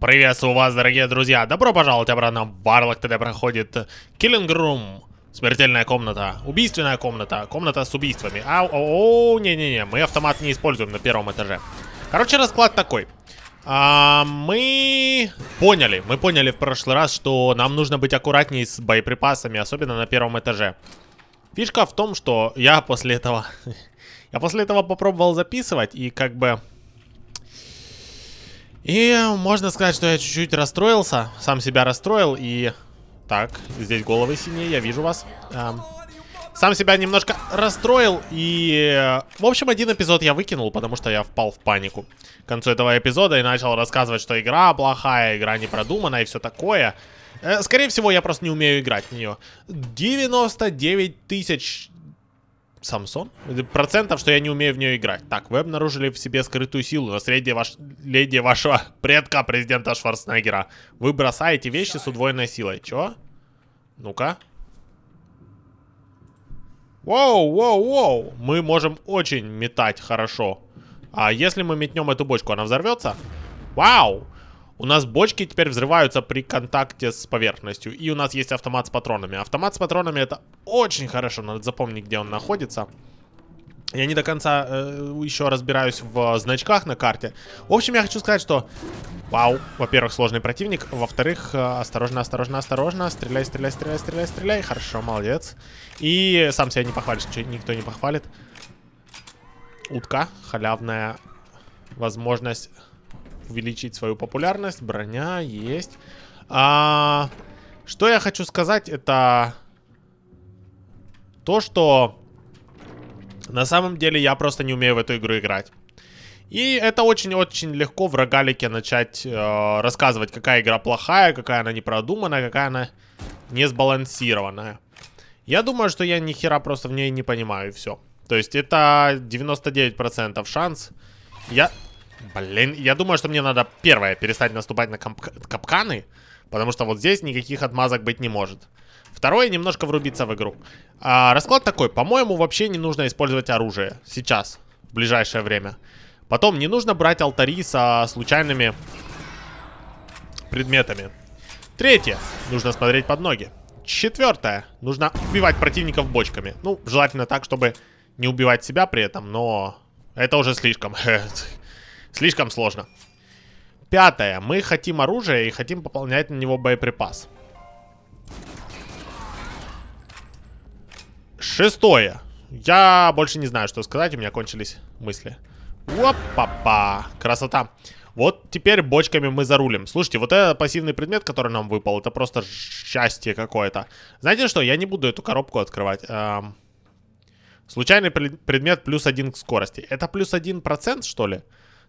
Приветствую вас, дорогие друзья! Добро пожаловать обратно в Варлок, тогда проходит Killing Room. Смертельная комната, убийственная комната, комната с убийствами. Ау, о, о, не-не-не, мы автомат не используем на первом этаже. Короче, расклад такой. А, мы поняли, мы поняли в прошлый раз, что нам нужно быть аккуратнее с боеприпасами, особенно на первом этаже. Фишка в том, что я после этого... Я после этого попробовал записывать и как бы... И можно сказать, что я чуть-чуть расстроился, сам себя расстроил, и... Так, здесь головы синие, я вижу вас. Эм, сам себя немножко расстроил, и... В общем, один эпизод я выкинул, потому что я впал в панику к концу этого эпизода и начал рассказывать, что игра плохая, игра не продумана и все такое. Э, скорее всего, я просто не умею играть в нее. 99 тысяч Самсон? Процентов, что я не умею в нее играть. Так, вы обнаружили в себе скрытую силу, наследие, ваш... леди вашего предка, президента Шварценеггера. Вы бросаете вещи с удвоенной силой. Чё? Ну-ка. Воу, воу, воу. Мы можем очень метать хорошо. А если мы метнем эту бочку, она взорвется? Вау! У нас бочки теперь взрываются при контакте с поверхностью. И у нас есть автомат с патронами. Автомат с патронами это очень хорошо. Надо запомнить, где он находится. Я не до конца э, еще разбираюсь в э, значках на карте. В общем, я хочу сказать, что... Вау. Во-первых, сложный противник. Во-вторых, э, осторожно, осторожно, осторожно. Стреляй, стреляй, стреляй, стреляй, стреляй. Хорошо, молодец. И сам себя не похвалишь, никто не похвалит. Утка. Халявная возможность увеличить свою популярность. Броня есть. А, что я хочу сказать, это то, что на самом деле я просто не умею в эту игру играть. И это очень-очень легко в рогалике начать э, рассказывать, какая игра плохая, какая она непродуманная, какая она не сбалансированная. Я думаю, что я ни хера просто в ней не понимаю, и все. То есть это 99% шанс. Я... Блин, я думаю, что мне надо, первое, перестать наступать на кап капканы, потому что вот здесь никаких отмазок быть не может. Второе, немножко врубиться в игру. А, расклад такой, по-моему, вообще не нужно использовать оружие сейчас, в ближайшее время. Потом, не нужно брать алтари со случайными предметами. Третье, нужно смотреть под ноги. Четвертое, нужно убивать противников бочками. Ну, желательно так, чтобы не убивать себя при этом, но это уже слишком. Слишком сложно. Пятое. Мы хотим оружие и хотим пополнять на него боеприпас. Шестое. Я больше не знаю, что сказать. У меня кончились мысли. Опа-па. Красота. Вот теперь бочками мы зарулим. Слушайте, вот этот пассивный предмет, который нам выпал, это просто счастье какое-то. Знаете что, я не буду эту коробку открывать. Эм... Случайный предмет плюс один к скорости. Это плюс один процент, что ли?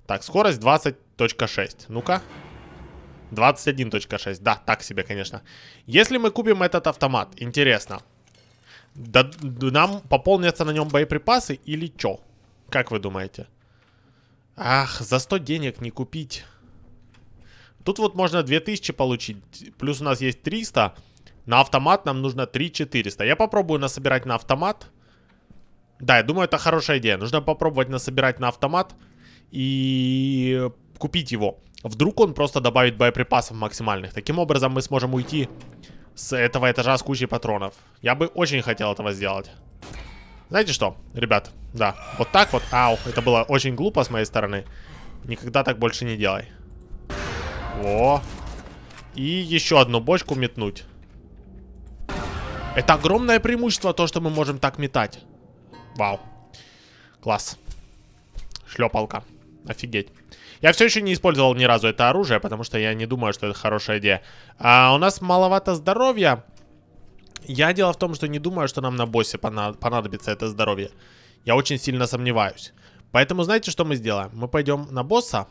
Так, скорость 20.6. Ну-ка. 21.6. Да, так себе, конечно. Если мы купим этот автомат, интересно, да, нам пополнятся на нем боеприпасы или чё? Как вы думаете? Ах, за 100 денег не купить. Тут вот можно 2000 получить. Плюс у нас есть 300. На автомат нам нужно 3400. Я попробую насобирать на автомат. Да, я думаю, это хорошая идея. Нужно попробовать насобирать на автомат и купить его. Вдруг он просто добавит боеприпасов максимальных. Таким образом мы сможем уйти с этого этажа с кучей патронов. Я бы очень хотел этого сделать. Знаете что, ребят? Да, вот так вот. Ау, это было очень глупо с моей стороны. Никогда так больше не делай. О. И еще одну бочку метнуть. Это огромное преимущество, то, что мы можем так метать. Вау. Класс. Шлепалка. Офигеть. Я все еще не использовал ни разу это оружие, потому что я не думаю, что это хорошая идея. А у нас маловато здоровья. Я дело в том, что не думаю, что нам на боссе понадобится это здоровье. Я очень сильно сомневаюсь. Поэтому знаете, что мы сделаем? Мы пойдем на босса.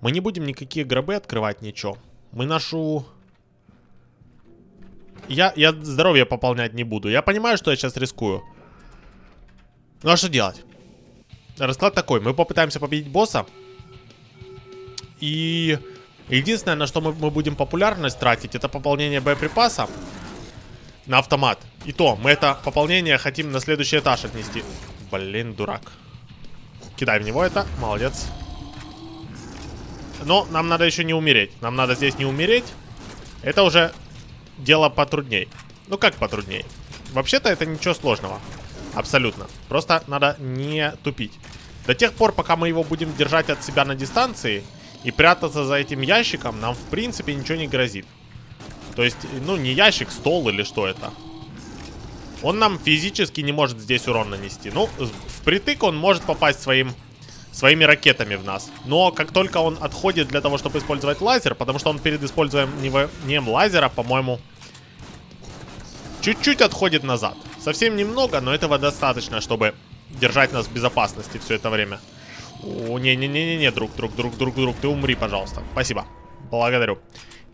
Мы не будем никакие гробы открывать, ничего. Мы нашу... Я, я здоровье пополнять не буду. Я понимаю, что я сейчас рискую. Ну а что делать? Расклад такой. Мы попытаемся победить босса. И единственное, на что мы, мы будем популярность тратить, это пополнение боеприпаса на автомат. И то, мы это пополнение хотим на следующий этаж отнести. Блин, дурак. Кидай в него это. Молодец. Но нам надо еще не умереть. Нам надо здесь не умереть. Это уже дело потрудней. Ну как потрудней? Вообще-то это ничего сложного. Абсолютно. Просто надо не тупить. До тех пор, пока мы его будем держать от себя на дистанции и прятаться за этим ящиком, нам в принципе ничего не грозит. То есть, ну не ящик, стол или что это. Он нам физически не может здесь урон нанести. Ну, впритык он может попасть своим, своими ракетами в нас. Но как только он отходит для того, чтобы использовать лазер, потому что он перед использованием лазера, по-моему, чуть-чуть отходит назад. Совсем немного, но этого достаточно, чтобы держать нас в безопасности все это время. О, не не не не друг, друг, друг, друг, друг, ты умри, пожалуйста. Спасибо. Благодарю.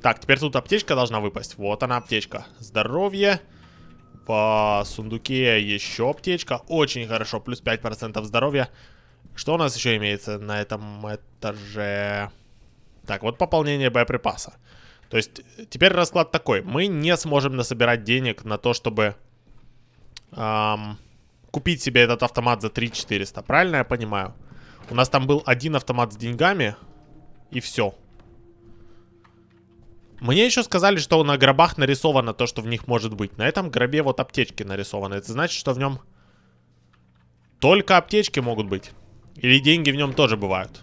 Так, теперь тут аптечка должна выпасть. Вот она, аптечка. Здоровье. По сундуке еще аптечка. Очень хорошо, плюс 5% здоровья. Что у нас еще имеется на этом этаже? Так, вот пополнение боеприпаса. То есть, теперь расклад такой. Мы не сможем насобирать денег на то, чтобы эм, купить себе этот автомат за 3400, правильно я понимаю? У нас там был один автомат с деньгами, и все. Мне еще сказали, что на гробах нарисовано то, что в них может быть. На этом гробе вот аптечки нарисованы. Это значит, что в нем только аптечки могут быть. Или деньги в нем тоже бывают.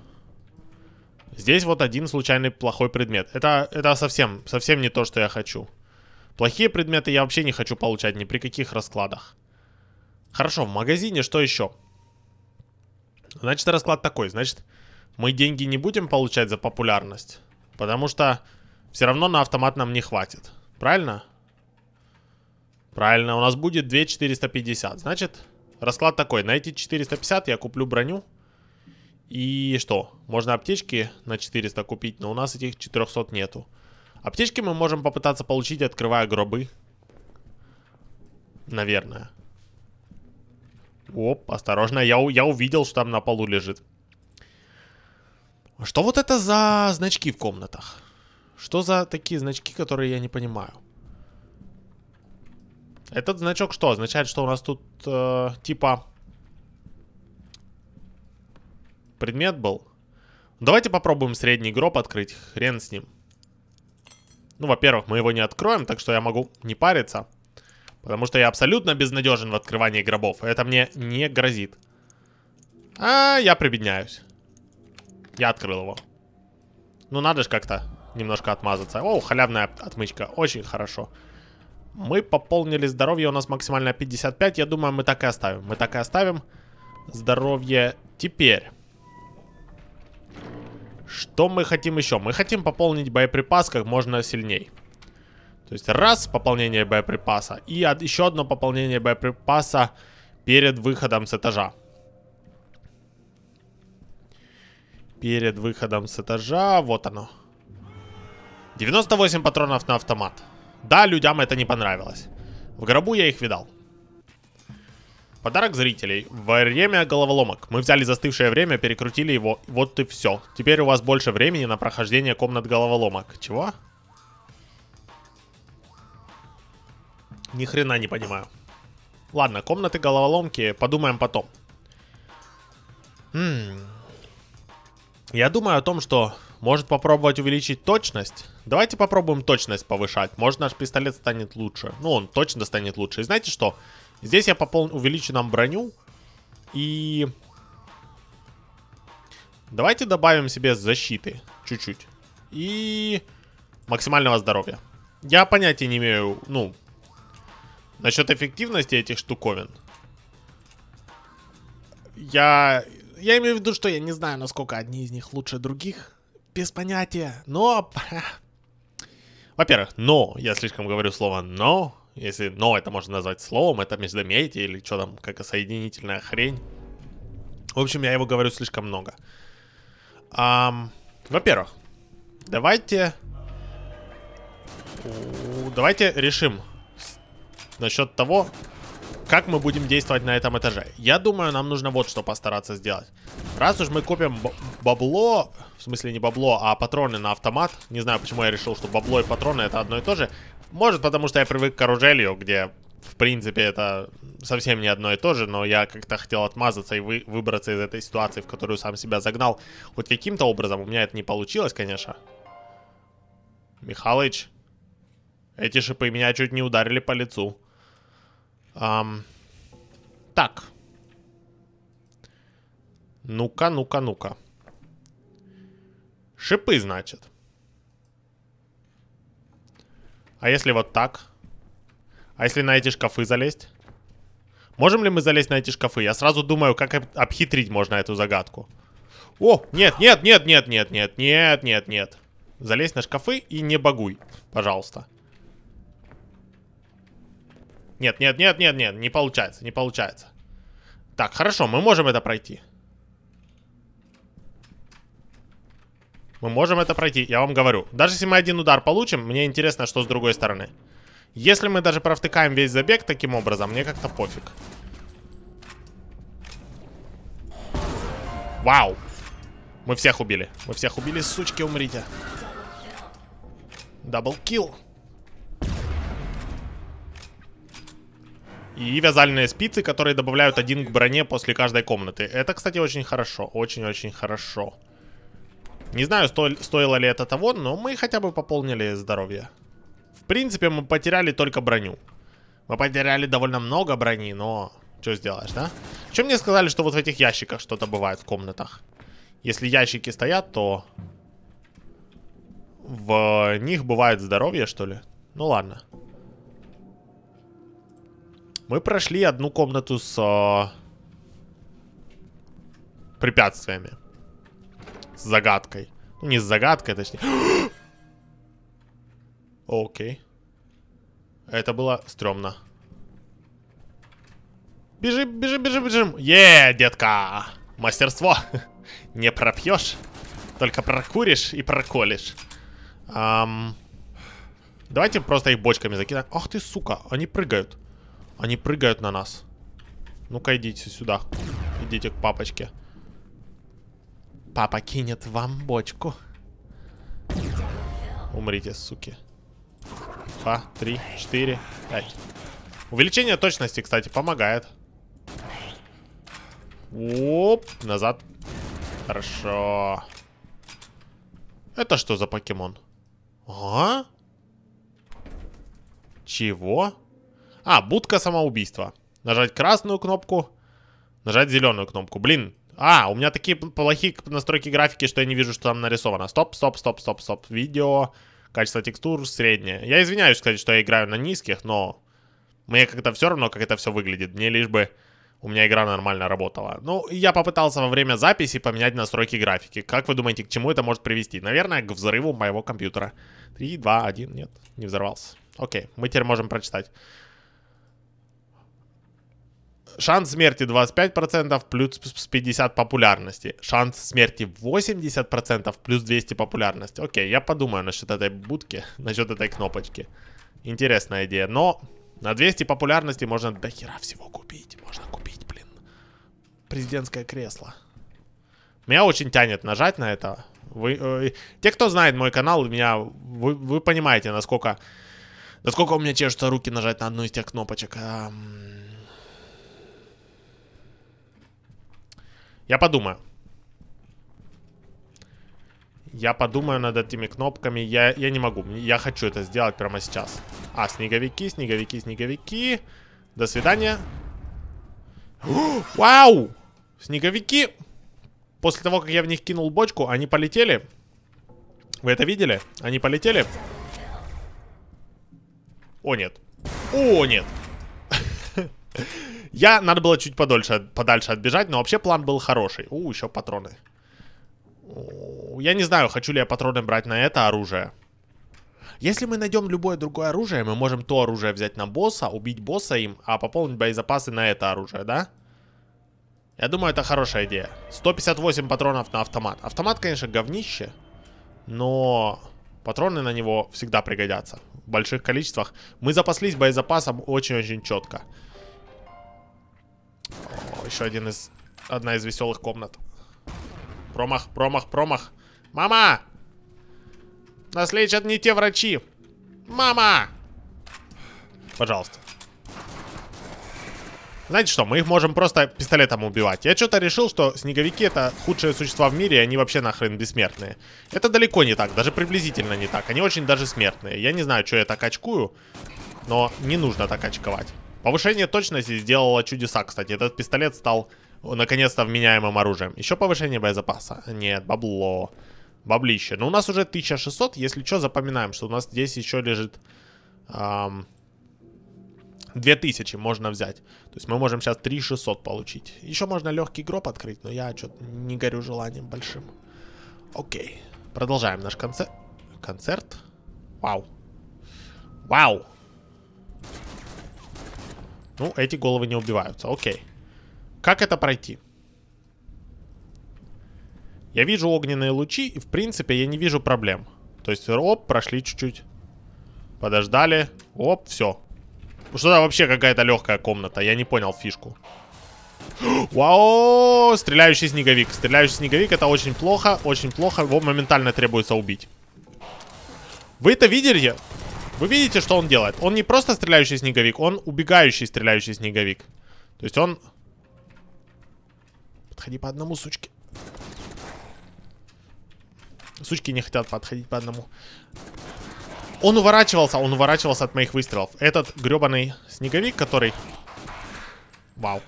Здесь вот один случайный плохой предмет. Это, это совсем, совсем не то, что я хочу. Плохие предметы я вообще не хочу получать ни при каких раскладах. Хорошо, в магазине что еще? Значит, расклад такой. Значит, мы деньги не будем получать за популярность. Потому что все равно на автомат нам не хватит. Правильно? Правильно, у нас будет 2450. Значит, расклад такой. На эти 450 я куплю броню. И что? Можно аптечки на 400 купить, но у нас этих 400 нету. Аптечки мы можем попытаться получить, открывая гробы. Наверное. Оп, осторожно. Я, я увидел, что там на полу лежит. Что вот это за значки в комнатах? Что за такие значки, которые я не понимаю? Этот значок что? Означает, что у нас тут э, типа предмет был. Давайте попробуем средний гроб открыть. Хрен с ним. Ну, во-первых, мы его не откроем, так что я могу не париться. Потому что я абсолютно безнадежен в открывании гробов. Это мне не грозит. А, я прибедняюсь. Я открыл его. Ну, надо же как-то немножко отмазаться. О, халявная отмычка. Очень хорошо. Мы пополнили здоровье. У нас максимально 55. Я думаю, мы так и оставим. Мы так и оставим. Здоровье теперь. Что мы хотим еще? Мы хотим пополнить боеприпас как можно сильней. То есть раз пополнение боеприпаса и еще одно пополнение боеприпаса перед выходом с этажа. Перед выходом с этажа, вот оно. 98 патронов на автомат. Да, людям это не понравилось. В гробу я их видал. Подарок зрителей. Время головоломок. Мы взяли застывшее время, перекрутили его. Вот и все. Теперь у вас больше времени на прохождение комнат головоломок. Чего? Чего? Ни хрена не понимаю. Ладно, комнаты головоломки, подумаем потом. М -м Я думаю о том, что может попробовать увеличить точность. Давайте попробуем точность повышать. Может наш пистолет станет лучше. Ну, он точно станет лучше. И знаете что? Здесь я попол... увеличу нам броню. И... Давайте добавим себе защиты. Чуть-чуть. И... Максимального здоровья. Я понятия не имею, ну, Насчет эффективности этих штуковин. Я... Я имею в виду, что я не знаю, насколько одни из них лучше других. Без понятия. Но... Во-первых, но. Я слишком говорю слово но. Если но это можно назвать словом, это междометие или что там, как соединительная хрень. В общем, я его говорю слишком много. Um, Во-первых, давайте... Давайте решим насчет того, как мы будем действовать на этом этаже. Я думаю, нам нужно вот что постараться сделать. Раз уж мы копим бабло, в смысле не бабло, а патроны на автомат. Не знаю, почему я решил, что бабло и патроны это одно и то же. Может, потому что я привык к оружелью, где, в принципе, это совсем не одно и то же, но я как-то хотел отмазаться и вы выбраться из этой ситуации, в которую сам себя загнал. Хоть каким-то образом у меня это не получилось, конечно. Михалыч, эти шипы меня чуть не ударили по лицу. Эм, так. Ну-ка, ну-ка, ну-ка. Шипы, значит. А если вот так? А если на эти шкафы залезть? Можем ли мы залезть на эти шкафы? Я сразу думаю, как обхитрить можно эту загадку. О, нет, нет, нет, нет, нет, нет, нет, нет, нет. Залезь на шкафы и не багуй, пожалуйста. Нет, нет, нет, нет, нет, не получается, не получается. Так, хорошо, мы можем это пройти. Мы можем это пройти, я вам говорю. Даже если мы один удар получим, мне интересно, что с другой стороны. Если мы даже провтыкаем весь забег таким образом, мне как-то пофиг. Вау! Мы всех убили. Мы всех убили, сучки, умрите. Дабл килл. И вязальные спицы, которые добавляют один к броне после каждой комнаты. Это, кстати, очень хорошо. Очень-очень хорошо. Не знаю, сто стоило ли это того, но мы хотя бы пополнили здоровье. В принципе, мы потеряли только броню. Мы потеряли довольно много брони, но... Что сделаешь, да? Чем мне сказали, что вот в этих ящиках что-то бывает в комнатах? Если ящики стоят, то... В них бывает здоровье, что ли? Ну ладно. Мы прошли одну комнату с э, препятствиями. С загадкой. Ну, не с загадкой, точнее. Окей. Это было стрёмно. Бежим, бежим, бежим, бежим. Е, детка. Мастерство. Не пропьешь, только прокуришь и проколешь. Эм... Давайте просто их бочками закидаем. Ах ты, сука, они прыгают. Они прыгают на нас. Ну-ка, идите сюда. Идите к папочке. Папа кинет вам бочку. Умрите, суки. Два, три, четыре, пять. Увеличение точности, кстати, помогает. Оп, назад. Хорошо. Это что за покемон? А? Чего? А, будка самоубийства. Нажать красную кнопку, нажать зеленую кнопку. Блин, а, у меня такие плохие настройки графики, что я не вижу, что там нарисовано. Стоп, стоп, стоп, стоп, стоп. Видео, качество текстур среднее. Я извиняюсь, кстати, что я играю на низких, но мне как-то все равно, как это все выглядит. Мне лишь бы у меня игра нормально работала. Ну, я попытался во время записи поменять настройки графики. Как вы думаете, к чему это может привести? Наверное, к взрыву моего компьютера. 3, 2, 1, нет, не взорвался. Окей, мы теперь можем прочитать. Шанс смерти 25%, плюс 50 популярности. Шанс смерти 80%, плюс 200 популярности. Окей, я подумаю насчет этой будки, насчет этой кнопочки. Интересная идея, но на 200 популярности можно до хера всего купить. Можно купить, блин, президентское кресло. Меня очень тянет нажать на это. Вы, э, те, кто знает мой канал, меня, вы, вы понимаете, насколько, насколько у меня чешутся руки нажать на одну из тех кнопочек. Эм... Я подумаю. Я подумаю над этими кнопками. Я, я не могу. Я хочу это сделать прямо сейчас. А, снеговики, снеговики, снеговики. До свидания. О, вау! Снеговики! После того, как я в них кинул бочку, они полетели. Вы это видели? Они полетели? О, нет. О, нет. Я, надо было чуть подольше, подальше отбежать, но вообще план был хороший. У, еще патроны. Я не знаю, хочу ли я патроны брать на это оружие. Если мы найдем любое другое оружие, мы можем то оружие взять на босса, убить босса им, а пополнить боезапасы на это оружие, да? Я думаю, это хорошая идея. 158 патронов на автомат. Автомат, конечно, говнище, но патроны на него всегда пригодятся. В больших количествах. Мы запаслись боезапасом очень-очень четко. О, еще один из... Одна из веселых комнат. Промах, промах, промах. Мама! Нас лечат не те врачи. Мама! Пожалуйста. Знаете что, мы их можем просто пистолетом убивать. Я что-то решил, что снеговики это худшие существа в мире, и они вообще нахрен бессмертные. Это далеко не так, даже приблизительно не так. Они очень даже смертные. Я не знаю, что я так очкую, но не нужно так очковать. Повышение точности сделало чудеса, кстати. Этот пистолет стал наконец-то вменяемым оружием. Еще повышение боезапаса. А Нет, бабло. Баблище. Но у нас уже 1600. Если что, запоминаем, что у нас здесь еще лежит... Эм, 2000 можно взять. То есть мы можем сейчас 3600 получить. Еще можно легкий гроб открыть, но я что-то не горю желанием большим. Окей. Продолжаем наш концерт. Концерт. Вау. Вау. Ну, эти головы не убиваются. Окей. Как это пройти? Я вижу огненные лучи, и в принципе я не вижу проблем. То есть, оп, прошли чуть-чуть. Подождали. Оп, все. Что-то вообще какая-то легкая комната. Я не понял фишку. Вау! Стреляющий снеговик. Стреляющий снеговик это очень плохо, очень плохо. Его моментально требуется убить. Вы это видели? Вы видите, что он делает? Он не просто стреляющий снеговик, он убегающий стреляющий снеговик. То есть он... Подходи по одному, сучки. Сучки не хотят подходить по одному. Он уворачивался, он уворачивался от моих выстрелов. Этот гребаный снеговик, который... Вау.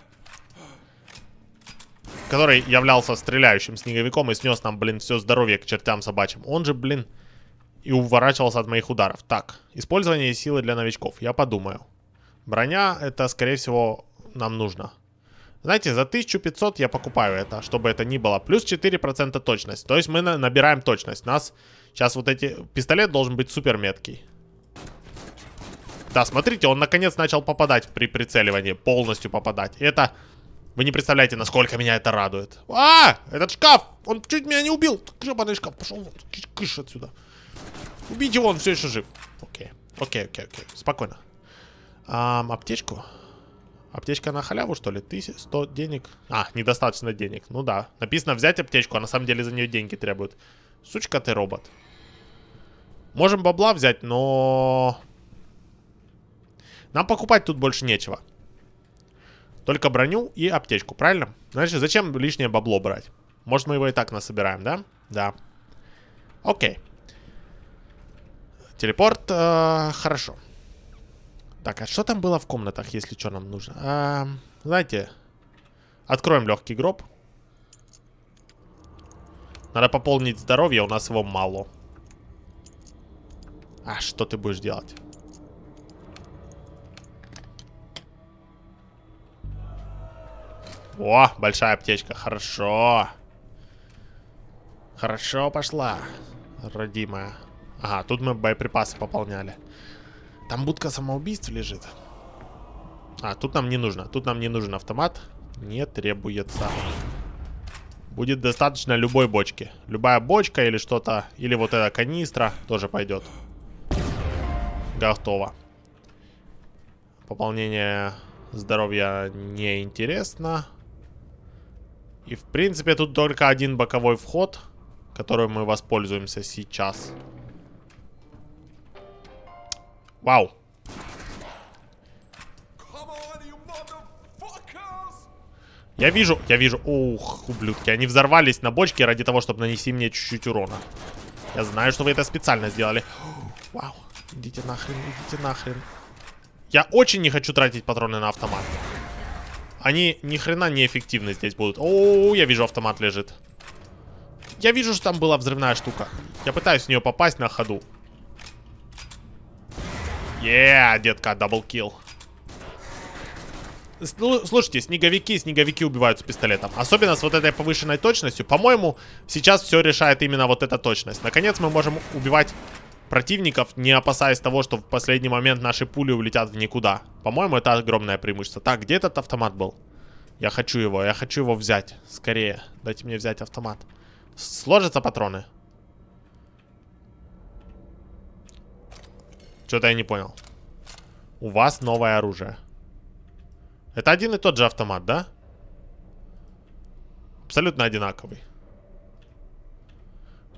Который являлся стреляющим снеговиком и снес нам, блин, все здоровье к чертям собачьим. Он же, блин, и уворачивался от моих ударов. Так, использование силы для новичков, я подумаю. Броня, это, скорее всего, нам нужно. Знаете, за 1500 я покупаю это, чтобы это ни было. Плюс 4% точность, то есть мы набираем точность. Нас сейчас вот эти... Пистолет должен быть супер меткий. Да, смотрите, он наконец начал попадать при прицеливании, полностью попадать. И это... Вы не представляете, насколько меня это радует. А, этот шкаф! Он чуть меня не убил! Гребаный шкаф, пошел кыш отсюда. Убить его, он все еще жив. Окей, окей, окей, окей. Спокойно. Эм, аптечку. Аптечка на халяву, что ли? сто денег. А, недостаточно денег. Ну да. Написано взять аптечку, а на самом деле за нее деньги требуют. Сучка ты, робот. Можем бабла взять, но... Нам покупать тут больше нечего. Только броню и аптечку, правильно? Значит, зачем лишнее бабло брать? Может, мы его и так насобираем, да? Да. Окей. Телепорт, э, хорошо. Так, а что там было в комнатах, если что нам нужно? А, знаете, откроем легкий гроб. Надо пополнить здоровье, у нас его мало. А что ты будешь делать? О, большая аптечка, хорошо. Хорошо пошла, родимая. Ага, тут мы боеприпасы пополняли. Там будка самоубийств лежит. А, тут нам не нужно. Тут нам не нужен автомат. Не требуется. Будет достаточно любой бочки. Любая бочка или что-то, или вот эта канистра тоже пойдет. Готово. Пополнение здоровья не интересно. И в принципе тут только один боковой вход, который мы воспользуемся сейчас. Сейчас. Вау. Я вижу, я вижу. Ух, ублюдки. Они взорвались на бочке ради того, чтобы нанести мне чуть-чуть урона. Я знаю, что вы это специально сделали. Вау. Идите нахрен, идите нахрен. Я очень не хочу тратить патроны на автомат. Они ни хрена неэффективны здесь будут. О, я вижу, автомат лежит. Я вижу, что там была взрывная штука. Я пытаюсь в нее попасть на ходу. Yeah, детка, даблкил. Ну, слушайте, снеговики, снеговики убивают с пистолетом. Особенно с вот этой повышенной точностью. По-моему, сейчас все решает именно вот эта точность. Наконец мы можем убивать противников, не опасаясь того, что в последний момент наши пули улетят в никуда. По-моему, это огромное преимущество. Так, где этот автомат был? Я хочу его, я хочу его взять. Скорее, дайте мне взять автомат. Сложатся патроны? Что-то я не понял. У вас новое оружие. Это один и тот же автомат, да? Абсолютно одинаковый.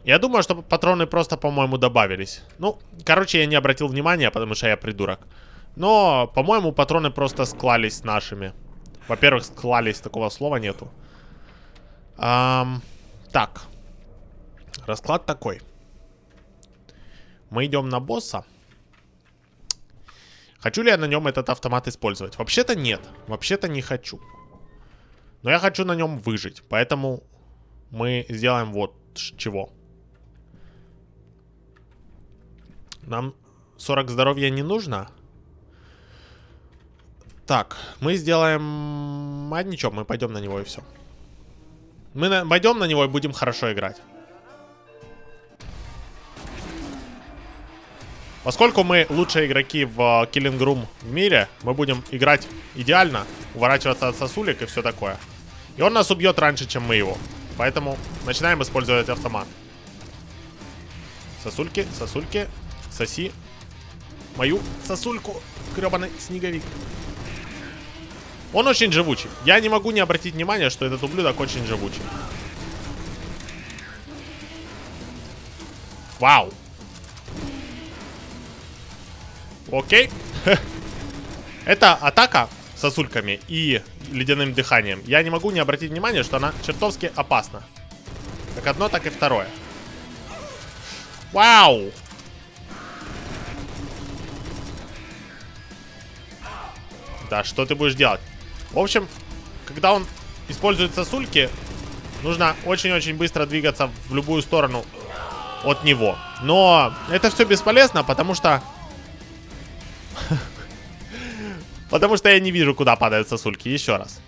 Я думаю, что патроны просто, по-моему, добавились. Ну, короче, я не обратил внимания, потому что я придурок. Но, по-моему, патроны просто склались с нашими. Во-первых, склались, такого слова нету. Эм, так. Расклад такой. Мы идем на босса. Хочу ли я на нем этот автомат использовать? Вообще-то нет. Вообще-то не хочу. Но я хочу на нем выжить. Поэтому мы сделаем вот чего. Нам 40 здоровья не нужно. Так, мы сделаем... А ничего, мы пойдем на него и все. Мы на... пойдем на него и будем хорошо играть. Поскольку мы лучшие игроки в э, Killing Room в мире, мы будем играть идеально, уворачиваться от сосулек и все такое. И он нас убьет раньше, чем мы его. Поэтому начинаем использовать автомат. Сосульки, сосульки, соси. Мою сосульку, гребаный снеговик. Он очень живучий. Я не могу не обратить внимания, что этот ублюдок очень живучий. Вау, Окей. Это атака сосульками и ледяным дыханием. Я не могу не обратить внимания, что она чертовски опасна. Как одно, так и второе. Вау! Да, что ты будешь делать? В общем, когда он использует сосульки, нужно очень-очень быстро двигаться в любую сторону от него. Но это все бесполезно, потому что Потому что я не вижу, куда падают сосульки. Еще раз.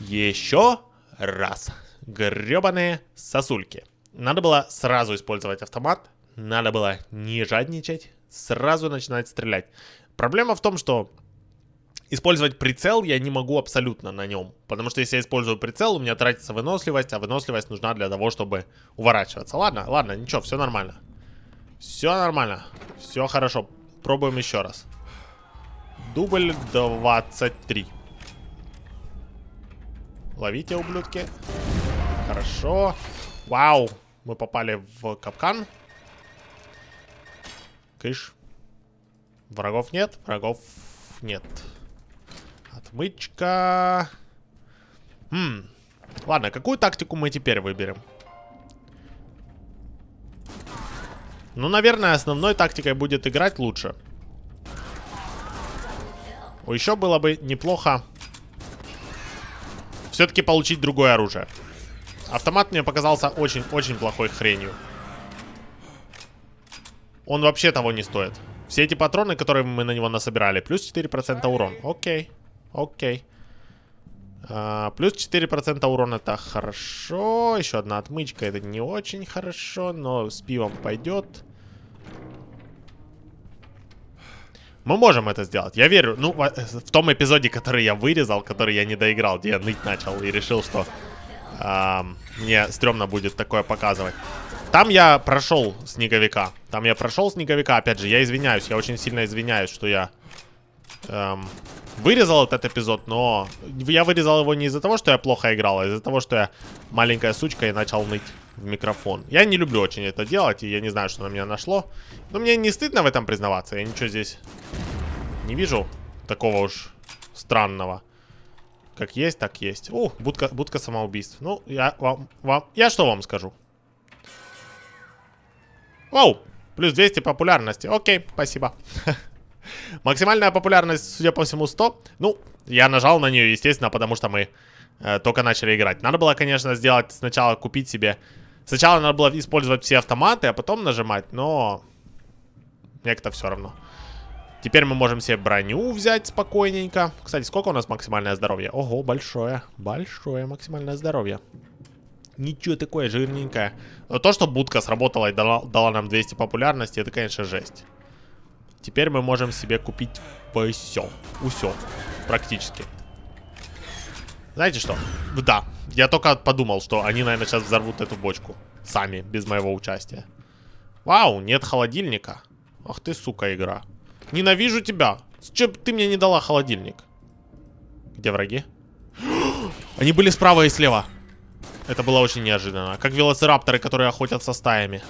Еще раз. Гребаные сосульки. Надо было сразу использовать автомат. Надо было не жадничать. Сразу начинать стрелять. Проблема в том, что использовать прицел я не могу абсолютно на нем. Потому что если я использую прицел, у меня тратится выносливость, а выносливость нужна для того, чтобы уворачиваться. Ладно, ладно, ничего, все нормально. Все нормально, все хорошо. Пробуем еще раз. Дубль 23. Ловите, ублюдки. Хорошо. Вау. Мы попали в капкан. Кыш. Врагов нет, врагов нет. Отмычка. Хм. Ладно, какую тактику мы теперь выберем? Ну, наверное, основной тактикой будет играть лучше. Лучше. По еще было бы неплохо все-таки получить другое оружие. Автомат мне показался очень-очень плохой хренью. Он вообще того не стоит. Все эти патроны, которые мы на него насобирали, плюс 4% урон. Окей, окей. А, плюс 4% урона это хорошо. Еще одна отмычка, это не очень хорошо, но с пивом пойдет. Мы можем это сделать, я верю. Ну, э, в том эпизоде, который я вырезал, который я не доиграл, где я ныть начал и решил, что э, мне стрёмно будет такое показывать. Там я прошел снеговика. Там я прошел снеговика. Опять же, я извиняюсь, я очень сильно извиняюсь, что я эм, вырезал этот эпизод, но я вырезал его не из-за того, что я плохо играл, а из-за того, что я маленькая сучка и начал ныть в микрофон. Я не люблю очень это делать, и я не знаю, что на меня нашло. Но мне не стыдно в этом признаваться, я ничего здесь не вижу такого уж странного. Как есть, так есть. О, будка, будка самоубийств. Ну, я вам, вам... Я что вам скажу? Вау! Плюс 200 популярности. Окей, спасибо. Максимальная популярность, судя по всему, 100. Ну, я нажал на нее, естественно, потому что мы э, только начали играть. Надо было, конечно, сделать сначала купить себе Сначала надо было использовать все автоматы, а потом нажимать, но... Мне это все равно. Теперь мы можем себе броню взять спокойненько. Кстати, сколько у нас максимальное здоровье? Ого, большое. Большое максимальное здоровье. Ничего такое жирненькое. Но то, что будка сработала и дала, дала нам 200 популярности, это, конечно, жесть. Теперь мы можем себе купить все. Усё. Практически. Знаете что? Да. Я только подумал, что они, наверное, сейчас взорвут эту бочку. Сами, без моего участия. Вау, нет холодильника. Ах ты, сука, игра. Ненавижу тебя. Че ты мне не дала холодильник? Где враги? Они были справа и слева. Это было очень неожиданно. Как велоцирапторы, которые охотятся стаями.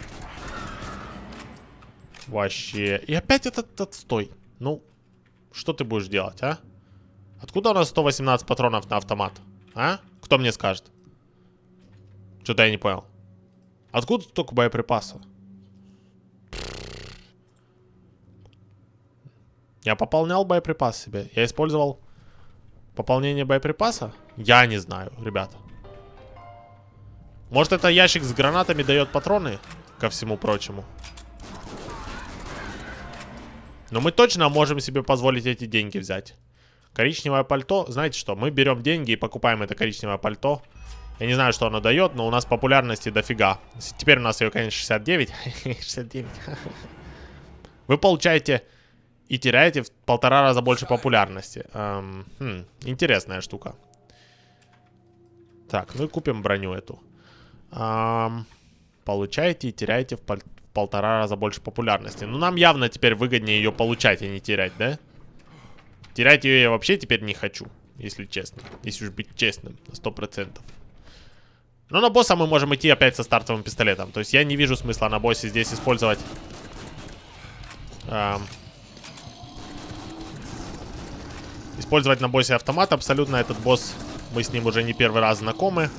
Вообще. И опять этот отстой. Ну, что ты будешь делать, а? Откуда у нас 118 патронов на автомат? А? Кто мне скажет? Что-то я не понял. Откуда столько боеприпасов? Я пополнял боеприпас себе. Я использовал пополнение боеприпаса? Я не знаю, ребята. Может, это ящик с гранатами дает патроны? Ко всему прочему. Но мы точно можем себе позволить эти деньги взять. Коричневое пальто. Знаете что? Мы берем деньги и покупаем это коричневое пальто. Я не знаю, что оно дает, но у нас популярности дофига. Теперь у нас ее, конечно, 69. 69. Вы получаете и теряете в полтора раза больше популярности. Эм, хм, интересная штука. Так, ну и купим броню эту. Эм, получаете и теряете в, пол в полтора раза больше популярности. Но ну, нам явно теперь выгоднее ее получать, а не терять, да? Да. Терять ее я вообще теперь не хочу, если честно. Если уж быть честным, на 100%. Но ну, на босса мы можем идти опять со стартовым пистолетом. То есть я не вижу смысла на боссе здесь использовать... Эм, использовать на боссе автомат абсолютно. Этот босс, мы с ним уже не первый раз знакомы.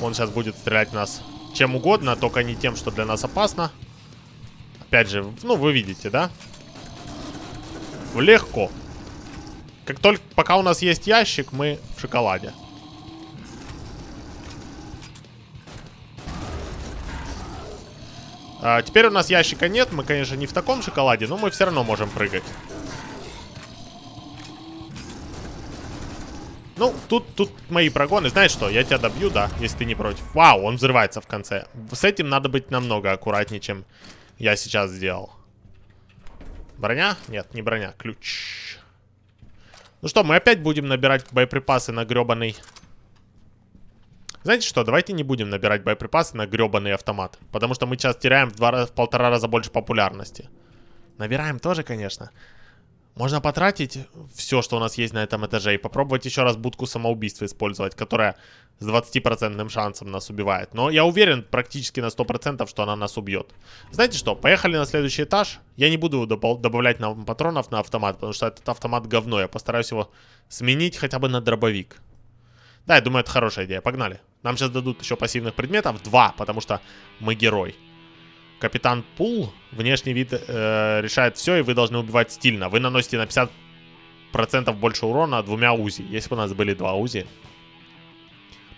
Он сейчас будет стрелять в нас чем угодно, только не тем, что для нас опасно. Опять же, ну, вы видите, да? Легко. Как только, пока у нас есть ящик, мы в шоколаде. А, теперь у нас ящика нет, мы, конечно, не в таком шоколаде, но мы все равно можем прыгать. Ну, тут, тут мои прогоны. Знаешь что, я тебя добью, да, если ты не против. Вау, он взрывается в конце. С этим надо быть намного аккуратнее, чем я сейчас сделал. Броня? Нет, не броня, ключ. Ну что, мы опять будем набирать боеприпасы на гребаный... Знаете что, давайте не будем набирать боеприпасы на гребаный автомат. Потому что мы сейчас теряем в, два, в полтора раза больше популярности. Набираем тоже, конечно. Можно потратить все, что у нас есть на этом этаже, и попробовать еще раз будку самоубийства использовать, которая с 20% шансом нас убивает. Но я уверен практически на 100%, что она нас убьет. Знаете что, поехали на следующий этаж. Я не буду добавлять нам патронов на автомат, потому что этот автомат говно. Я постараюсь его сменить хотя бы на дробовик. Да, я думаю, это хорошая идея. Погнали. Нам сейчас дадут еще пассивных предметов. Два, потому что мы герой. Капитан Пул, внешний вид э, решает все, и вы должны убивать стильно. Вы наносите на 50% больше урона двумя УЗИ. Если бы у нас были два УЗИ.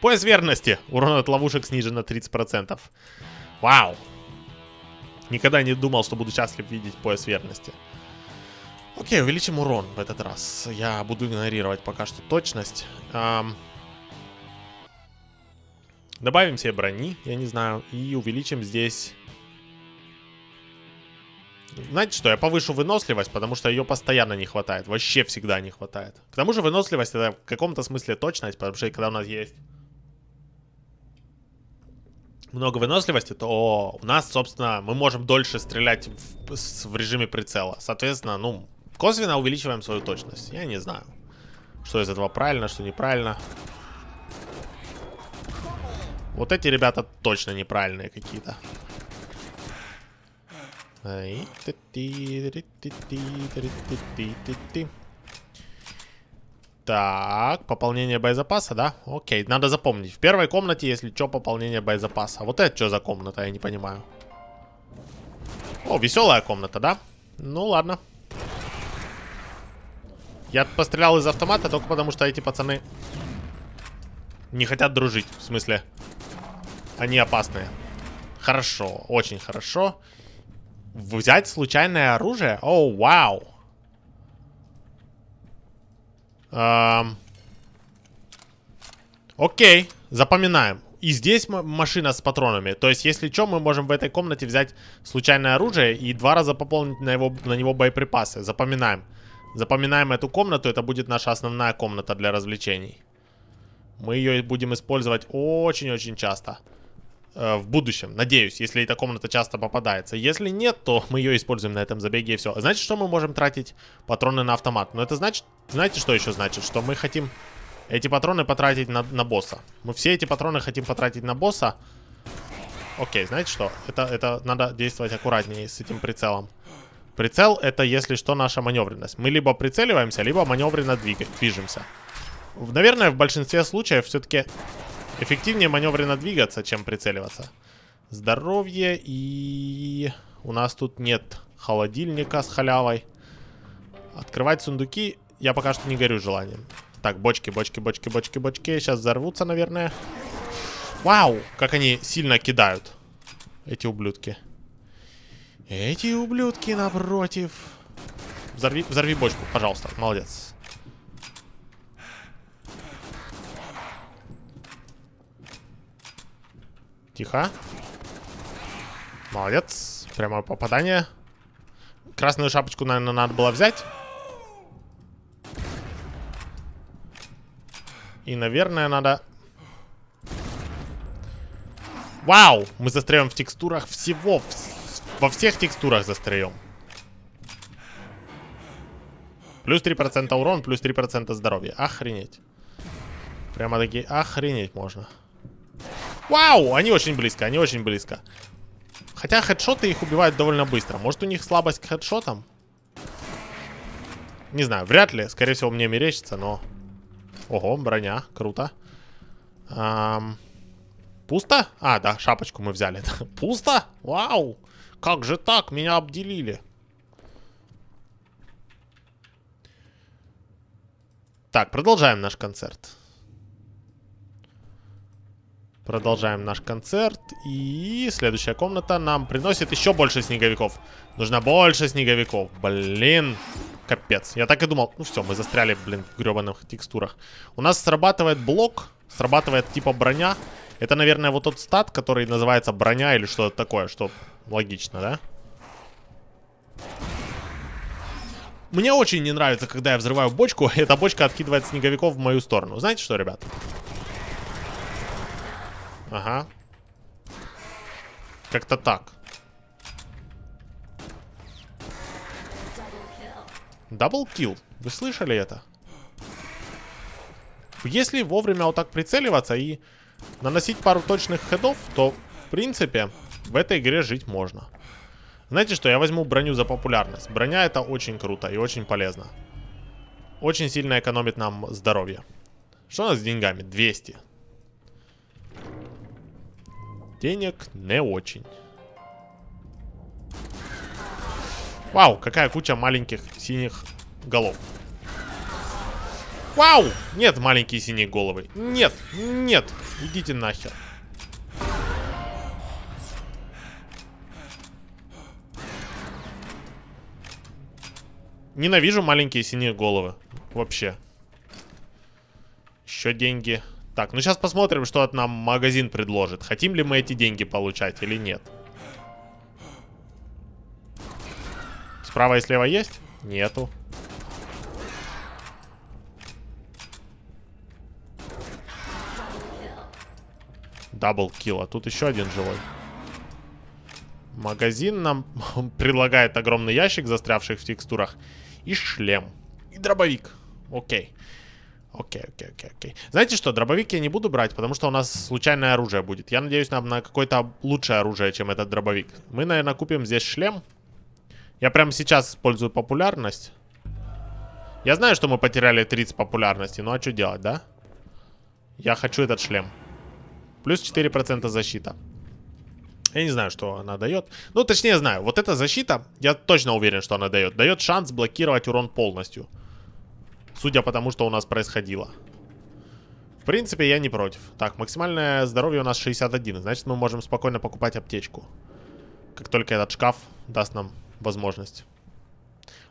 Пояс верности. Урон от ловушек снижен на 30%. Вау. Никогда не думал, что буду счастлив видеть пояс верности. Окей, увеличим урон в этот раз. Я буду игнорировать пока что точность. Эм... Добавим себе брони, я не знаю, и увеличим здесь знаете что, я повышу выносливость, потому что ее постоянно не хватает. Вообще всегда не хватает. К тому же выносливость это в каком-то смысле точность, потому что когда у нас есть много выносливости, то у нас, собственно, мы можем дольше стрелять в, в режиме прицела. Соответственно, ну, косвенно увеличиваем свою точность. Я не знаю, что из этого правильно, что неправильно. Вот эти ребята точно неправильные какие-то. Так, пополнение боезапаса, да? Окей, надо запомнить. В первой комнате, если что, пополнение боезапаса. Вот это что за комната, я не понимаю. О, веселая комната, да? Ну, ладно. Я пострелял из автомата только потому, что эти пацаны не хотят дружить. В смысле, они опасные. Хорошо, очень хорошо. Хорошо. Взять случайное оружие? О, oh, вау! Эм... Окей, запоминаем. И здесь машина с патронами. То есть, если что, мы можем в этой комнате взять случайное оружие и два раза пополнить на, его, на него боеприпасы. Запоминаем. Запоминаем эту комнату. Это будет наша основная комната для развлечений. Мы ее будем использовать очень-очень часто. Э, в будущем, надеюсь, если эта комната часто попадается. Если нет, то мы ее используем на этом забеге и все. Значит, что мы можем тратить патроны на автомат. Но это значит, знаете, что еще значит? Что мы хотим эти патроны потратить на, на босса. Мы все эти патроны хотим потратить на босса. Окей, знаете что? Это, это надо действовать аккуратнее с этим прицелом. Прицел это, если что, наша маневренность. Мы либо прицеливаемся, либо маневренно двигаем, движемся. Наверное, в большинстве случаев все-таки Эффективнее маневренно двигаться, чем прицеливаться. Здоровье и... У нас тут нет холодильника с халявой. Открывать сундуки я пока что не горю желанием. Так, бочки, бочки, бочки, бочки, бочки. Сейчас взорвутся, наверное. Вау, как они сильно кидают. Эти ублюдки. Эти ублюдки напротив. Взорви, взорви бочку, пожалуйста. Молодец. Тихо. Молодец. Прямое попадание. Красную шапочку, наверное, надо было взять. И, наверное, надо... Вау! Мы застряем в текстурах всего. В... Во всех текстурах застряем. Плюс 3% урон, плюс 3% здоровья. Охренеть. Прямо таки охренеть можно. Вау, они очень близко, они очень близко. Хотя хедшоты их убивают довольно быстро. Может у них слабость к хедшотам? Не знаю, вряд ли. Скорее всего, мне мерещится, но... Ого, броня, круто. Эм... Пусто? А, да, шапочку мы взяли. Пусто? Вау! Как же так? Меня обделили. Так, продолжаем наш концерт. Продолжаем наш концерт. И следующая комната нам приносит еще больше снеговиков. Нужно больше снеговиков. Блин, капец. Я так и думал. Ну все, мы застряли, блин, в гребаных текстурах. У нас срабатывает блок. Срабатывает типа броня. Это, наверное, вот тот стат, который называется броня или что-то такое. Что логично, да? Мне очень не нравится, когда я взрываю бочку, и эта бочка откидывает снеговиков в мою сторону. Знаете что, ребят? Ага. Как-то так. Даблкил. Вы слышали это? Если вовремя вот так прицеливаться и наносить пару точных хедов, то, в принципе, в этой игре жить можно. Знаете что, я возьму броню за популярность. Броня это очень круто и очень полезно. Очень сильно экономит нам здоровье. Что у нас с деньгами? 200. Денег не очень. Вау, какая куча маленьких синих голов. Вау! Нет, маленькие синие головы. Нет, нет. Идите нахер. Ненавижу маленькие синие головы. Вообще. Еще деньги. Так, ну сейчас посмотрим, что от нам магазин предложит. Хотим ли мы эти деньги получать или нет. Справа и слева есть? Нету. Дабл килл, а тут еще один живой. Магазин нам предлагает огромный ящик застрявших в текстурах. И шлем. И дробовик. Окей. Окей, окей, окей, окей. Знаете что, дробовик я не буду брать, потому что у нас случайное оружие будет. Я надеюсь нам на какое-то лучшее оружие, чем этот дробовик. Мы, наверное, купим здесь шлем. Я прямо сейчас использую популярность. Я знаю, что мы потеряли 30 популярности, ну а что делать, да? Я хочу этот шлем. Плюс 4% защита. Я не знаю, что она дает. Ну, точнее, знаю. Вот эта защита, я точно уверен, что она дает. Дает шанс блокировать урон полностью. Полностью. Судя по тому, что у нас происходило. В принципе, я не против. Так, максимальное здоровье у нас 61. Значит, мы можем спокойно покупать аптечку. Как только этот шкаф даст нам возможность.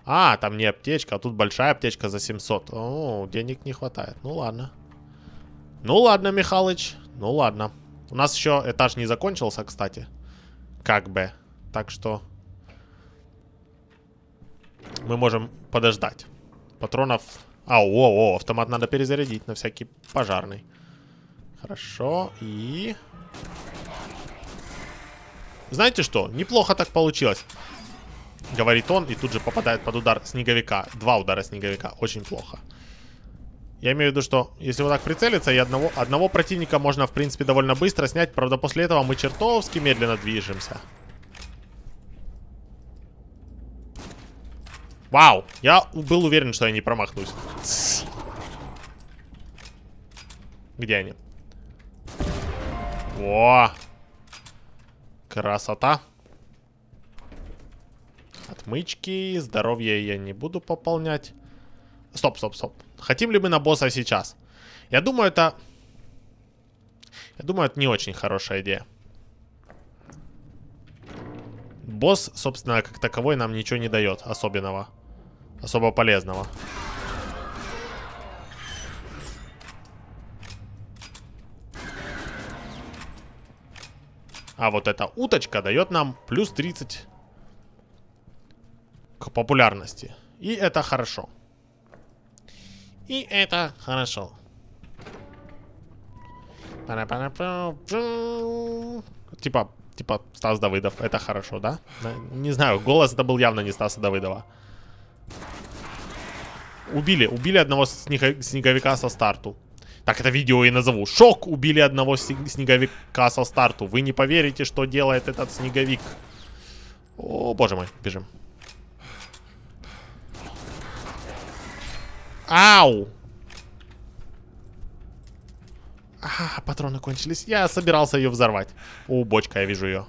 А, там не аптечка, а тут большая аптечка за 700. О, денег не хватает. Ну ладно. Ну ладно, Михалыч. Ну ладно. У нас еще этаж не закончился, кстати. Как бы. Так что... Мы можем подождать. Патронов а, о, о, автомат надо перезарядить на всякий пожарный. Хорошо, и... Знаете что? Неплохо так получилось. Говорит он, и тут же попадает под удар снеговика. Два удара снеговика. Очень плохо. Я имею в виду, что если вот так прицелиться, и одного, одного противника можно, в принципе, довольно быстро снять. Правда, после этого мы чертовски медленно движемся. Вау, я был уверен, что я не промахнусь. Где они? О! Красота. Отмычки, здоровье я не буду пополнять. Стоп, стоп, стоп. Хотим ли мы на босса сейчас? Я думаю, это... Я думаю, это не очень хорошая идея. Босс, собственно, как таковой нам ничего не дает особенного особо полезного. А вот эта уточка дает нам плюс 30 к популярности. И это хорошо. И это хорошо. Типа, типа Стас Давыдов. Это хорошо, да? Не знаю, голос это был явно не Стаса Давыдова. Убили. Убили одного снеговика со старту. Так это видео и назову. Шок! Убили одного снеговика со старту. Вы не поверите, что делает этот снеговик. О, боже мой, бежим. Ау! А, патроны кончились. Я собирался ее взорвать. О, бочка, я вижу ее.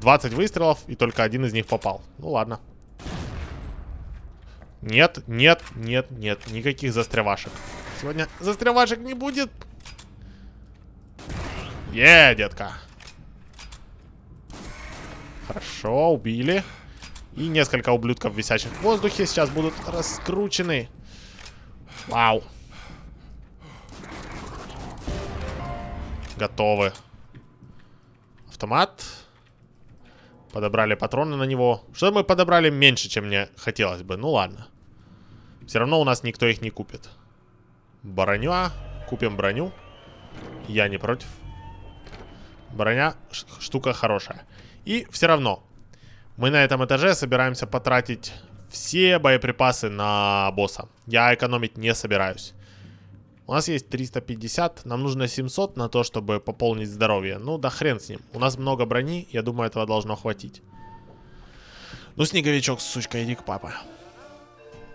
20 выстрелов, и только один из них попал. Ну ладно. Нет, нет, нет, нет. Никаких застревашек. Сегодня застревашек не будет. Е, детка. Хорошо, убили. И несколько ублюдков, висящих в воздухе, сейчас будут раскручены. Вау. Готовы. Автомат. Подобрали патроны на него. Что мы подобрали меньше, чем мне хотелось бы. Ну ладно. Все равно у нас никто их не купит. Броня. Купим броню. Я не против. Броня штука хорошая. И все равно мы на этом этаже собираемся потратить все боеприпасы на босса. Я экономить не собираюсь. У нас есть 350, нам нужно 700 на то, чтобы пополнить здоровье. Ну да хрен с ним. У нас много брони, я думаю, этого должно хватить. Ну, Снеговичок, сучка, иди к папе.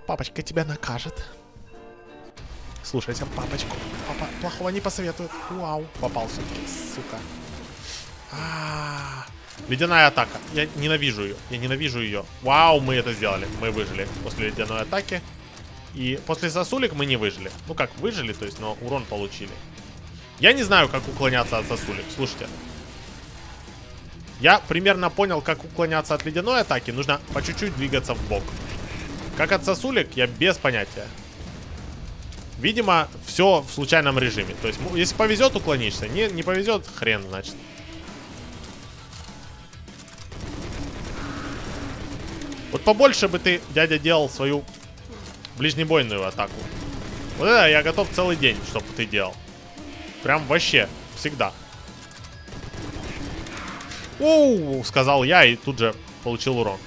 Папочка тебя накажет. Слушайся папочку. Папа плохого не посоветует. Вау, попался сука. А -а -а. Ледяная атака. Я ненавижу ее. Я ненавижу ее. Вау, мы это сделали. Мы выжили после ледяной атаки. И после сосулек мы не выжили. Ну как, выжили, то есть, но урон получили. Я не знаю, как уклоняться от сосулек. Слушайте. Я примерно понял, как уклоняться от ледяной атаки. Нужно по чуть-чуть двигаться в бок. Как от сосулек, я без понятия. Видимо, все в случайном режиме. То есть, если повезет, уклонишься. Не, не повезет, хрен, значит. Вот побольше бы ты, дядя, делал свою ближнебойную атаку. Вот это я готов целый день, чтобы ты делал. Прям вообще, всегда. Оу, сказал я и тут же получил урон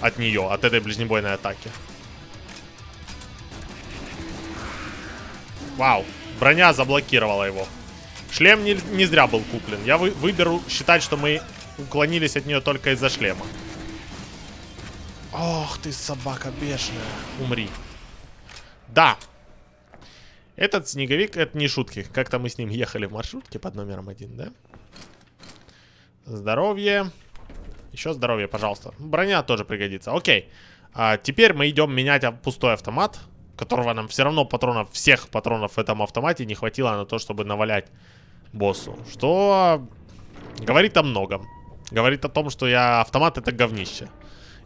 от нее, от этой ближнебойной атаки. Вау, броня заблокировала его. Шлем не, не зря был куплен. Я вы, выберу считать, что мы уклонились от нее только из-за шлема. Ох ты, собака бешеная. Умри. Да. Этот снеговик, это не шутки. Как-то мы с ним ехали в маршрутке под номером один, да? Здоровье. Здоровье. Еще здоровье, пожалуйста. Броня тоже пригодится. Окей. А теперь мы идем менять пустой автомат, которого нам все равно патронов, всех патронов в этом автомате не хватило на то, чтобы навалять боссу. Что говорит о многом. Говорит о том, что я автомат это говнище.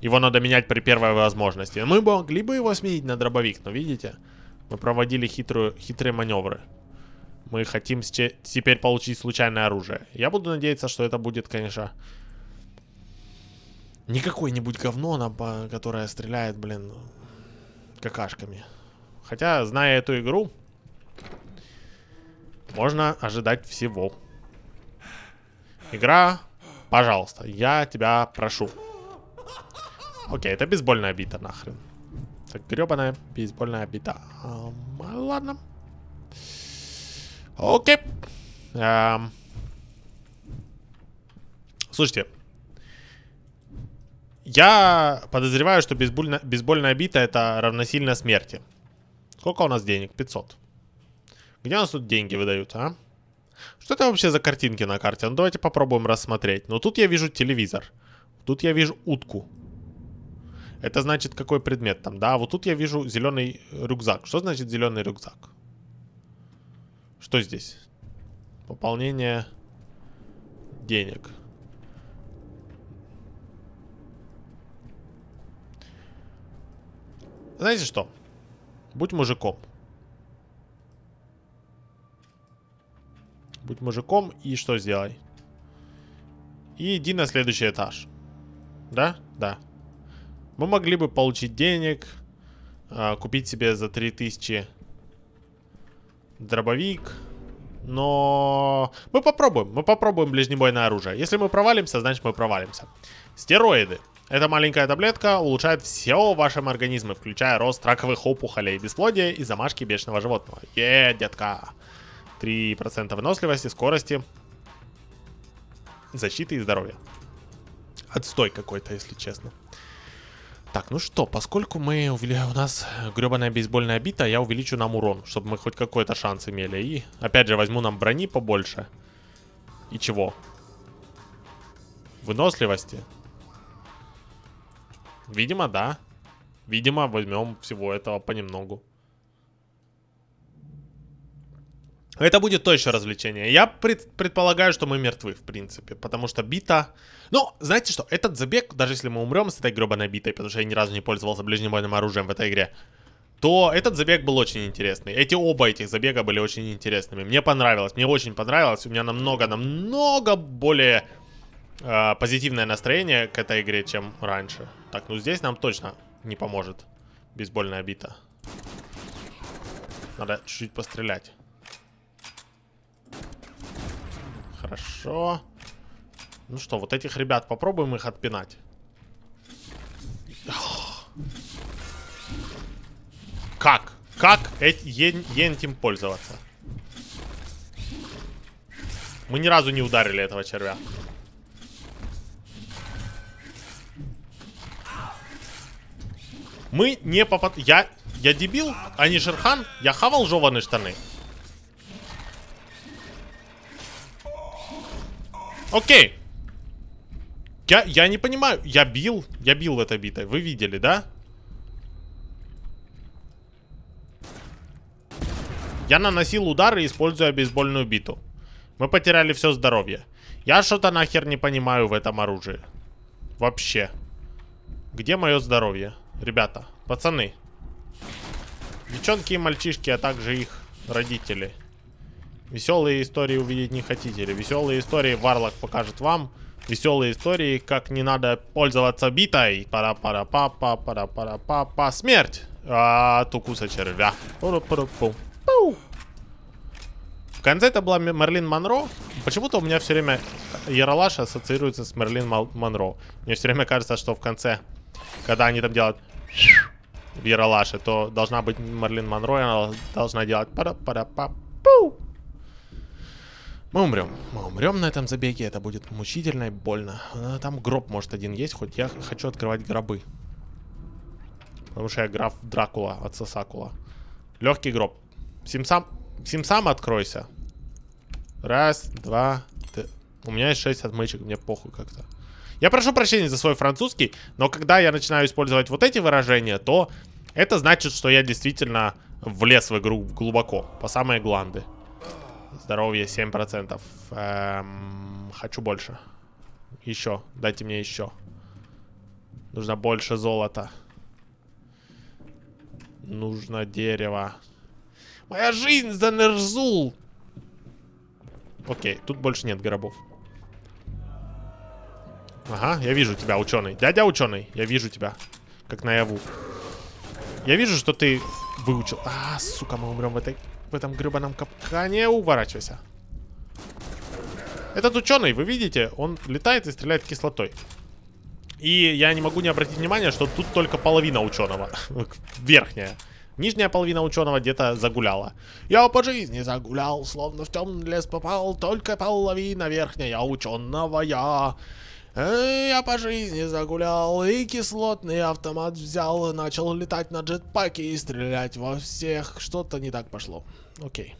Его надо менять при первой возможности. Мы могли бы его сменить на дробовик, но видите, мы проводили хитрую, хитрые маневры. Мы хотим теперь получить случайное оружие. Я буду надеяться, что это будет, конечно, не какое-нибудь говно, она, которое стреляет, блин, какашками. Хотя, зная эту игру, можно ожидать всего. Игра, пожалуйста, я тебя прошу. Окей, это бейсбольная бита, нахрен. Так, гребаная бейсбольная бита. А, ладно. Окей. Эм... Слушайте, я подозреваю, что бейсбольно, бейсбольная бита это равносильно смерти. Сколько у нас денег? 500. Где у нас тут деньги выдают, а? Что это вообще за картинки на карте? Ну давайте попробуем рассмотреть. Но тут я вижу телевизор. Тут я вижу утку. Это значит какой предмет там, да? Вот тут я вижу зеленый рюкзак. Что значит зеленый рюкзак? Что здесь? Пополнение денег. Знаете что? Будь мужиком. Будь мужиком и что сделай? И иди на следующий этаж. Да? Да. Мы могли бы получить денег, а, купить себе за 3000 дробовик. Но мы попробуем, мы попробуем ближнебойное оружие. Если мы провалимся, значит мы провалимся. Стероиды. Эта маленькая таблетка улучшает все вашим организмы, включая рост раковых опухолей, бесплодия и замашки бешеного животного. Е, детка! 3% выносливости, скорости, защиты и здоровья. Отстой какой-то, если честно. Так, ну что, поскольку мы у нас гребаная бейсбольная бита, я увеличу нам урон, чтобы мы хоть какой-то шанс имели. И, опять же, возьму нам брони побольше. И чего? Выносливости. Видимо, да. Видимо, возьмем всего этого понемногу. Это будет то еще развлечение. Я пред, предполагаю, что мы мертвы, в принципе. Потому что бита... Ну, знаете что, этот забег, даже если мы умрем с этой гробаной битой, потому что я ни разу не пользовался ближним ближнебойным оружием в этой игре, то этот забег был очень интересный. Эти оба этих забега были очень интересными. Мне понравилось, мне очень понравилось. У меня намного, намного более э, позитивное настроение к этой игре, чем раньше. Так, ну здесь нам точно не поможет бейсбольная бита. Надо чуть-чуть пострелять. Хорошо. Ну что, вот этих ребят попробуем их отпинать. Как? Как этим пользоваться? Мы ни разу не ударили этого червя. Мы не попад... Я... Я дебил, а не Шерхан. Я хавал жеваные штаны. Окей. Я, я не понимаю. Я бил. Я бил в этой битой. Вы видели, да? Я наносил удары, используя бейсбольную биту. Мы потеряли все здоровье. Я что-то нахер не понимаю в этом оружии. Вообще. Где мое здоровье? ребята, пацаны. Девчонки и мальчишки, а также их родители. Веселые истории увидеть не хотите ли? Веселые истории Варлок покажет вам. Веселые истории, как не надо пользоваться битой. Пара-пара-па-па, пара-пара-па-па. Смерть! А, тукуса червя. Пау. В конце это была Мерлин Монро. Почему-то у меня все время Яралаш ассоциируется с Мерлин Монро. Мне все время кажется, что в конце, когда они там делают Вера Яралаше, то должна быть Марлин Монро, и она должна делать пара пара па пу Мы умрем. Мы умрем на этом забеге, это будет мучительно и больно. Э, там гроб, может, один есть, хоть я хочу открывать гробы. Потому что я граф Дракула от Сосакула. Легкий гроб. Симсам, Симсам, откройся. Раз, два, три. У меня есть шесть отмычек, мне похуй как-то. Я прошу прощения за свой французский, но когда я начинаю использовать вот эти выражения, то это значит, что я действительно влез в игру глубоко, по самые гланды. Здоровье 7%. Эм, хочу больше. Еще. Дайте мне еще. Нужно больше золота. Нужно дерево. Моя жизнь за Нерзул! Окей, тут больше нет гробов. Ага, я вижу тебя, ученый. Дядя ученый, я вижу тебя. Как наяву. Я вижу, что ты выучил. А, сука, мы умрем в, этой, в этом гребаном капкане. Уворачивайся. Этот ученый, вы видите, он летает и стреляет кислотой. И я не могу не обратить внимания, что тут только половина ученого. Верхняя. Нижняя половина ученого где-то загуляла. Я по жизни загулял, словно в темный лес попал, только половина верхняя ученого я. Я по жизни загулял, и кислотный автомат взял, и начал летать на джетпаке и стрелять во всех. Что-то не так пошло. Окей.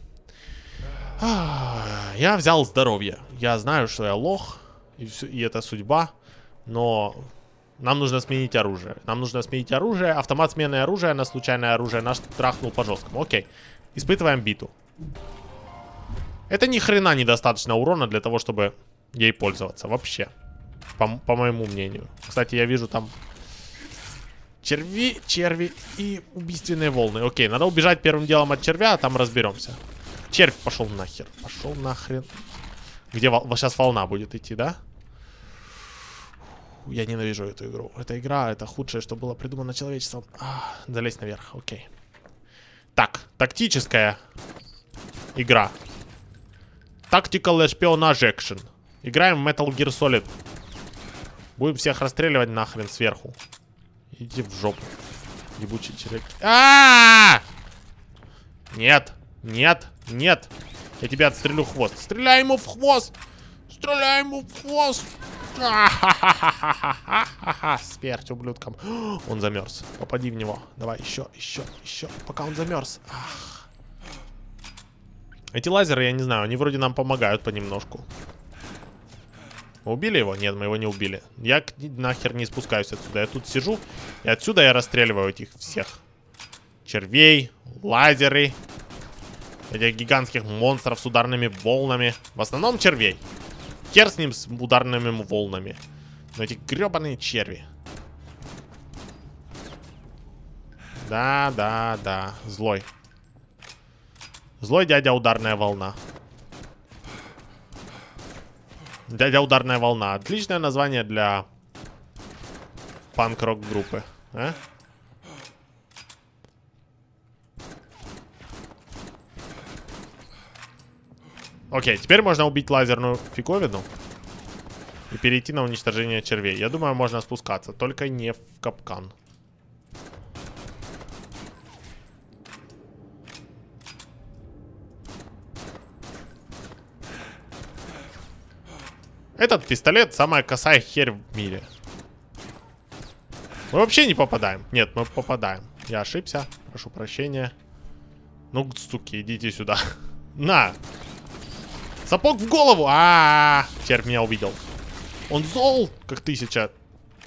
А, я взял здоровье. Я знаю, что я лох, и, все, и это судьба, но нам нужно сменить оружие. Нам нужно сменить оружие. Автомат смены оружия на случайное оружие. Наш трахнул по-жесткому. Окей. Испытываем биту. Это ни хрена недостаточно урона для того, чтобы ей пользоваться вообще по, по моему мнению. Кстати, я вижу там черви, черви и убийственные волны. Окей, надо убежать первым делом от червя, а там разберемся. Червь пошел нахер. Пошел нахрен. Где вол... сейчас волна будет идти, да? Я ненавижу эту игру. Эта игра, это худшее, что было придумано человечеством. А, залезть наверх, окей. Так, тактическая игра. Tactical Espionage Action. Играем в Metal Gear Solid Будем всех расстреливать нахрен сверху. Иди в жопу. Ебучий черек. А, -а, Нет, нет, нет. Я тебя отстрелю в хвост. Стреляй ему в хвост. Стреляй ему в хвост. Смерть ублюдкам. Он замерз. Попади в него. Давай еще, еще, еще. Пока он замерз. Эти лазеры, я не знаю, они вроде нам помогают понемножку. Убили его? Нет, мы его не убили. Я нахер не спускаюсь отсюда. Я тут сижу, и отсюда я расстреливаю этих всех. Червей, лазеры, этих гигантских монстров с ударными волнами. В основном червей. Хер с ним с ударными волнами. Но эти гребаные черви. Да, да, да. Злой. Злой дядя ударная волна. Дядя Ударная Волна. Отличное название для панк-рок группы. А? Окей, теперь можно убить лазерную фиговину и перейти на уничтожение червей. Я думаю, можно спускаться, только не в капкан. Этот пистолет самая косая херь в мире. Мы вообще не попадаем. Нет, мы попадаем. Я ошибся. Прошу прощения. Ну, суки, идите сюда. На! Сапог в голову! А, -а, -а, -а! Червь меня увидел. Он зол, как тысяча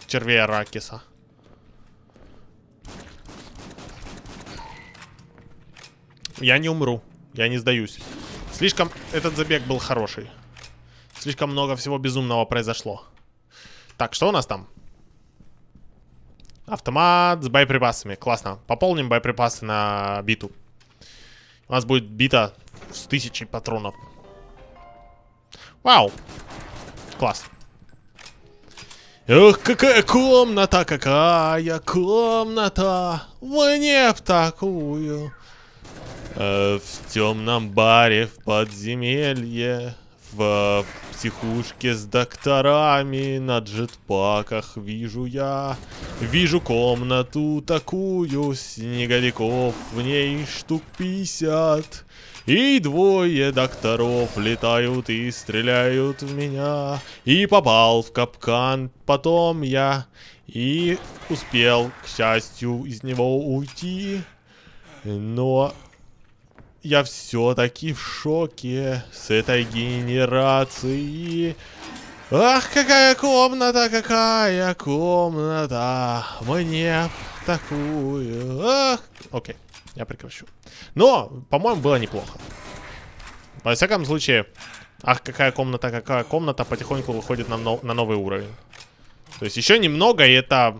червей Аракиса. Я не умру. Я не сдаюсь. Слишком этот забег был хороший слишком много всего безумного произошло. Так, что у нас там? Автомат с боеприпасами. Классно. Пополним боеприпасы на биту. У нас будет бита с тысячи патронов. Вау. Класс. Ух, какая комната, какая комната. Мне в такую. Э, в темном баре, в подземелье, в психушке с докторами на джетпаках вижу я. Вижу комнату такую, снеговиков в ней штук пятьдесят. И двое докторов летают и стреляют в меня. И попал в капкан потом я. И успел, к счастью, из него уйти. Но я все-таки в шоке с этой генерации. Ах, какая комната, какая комната. Мне такую. Ах. Окей, я прекращу. Но, по-моему, было неплохо. Во всяком случае, ах, какая комната, какая комната потихоньку выходит на, на новый уровень. То есть еще немного, и это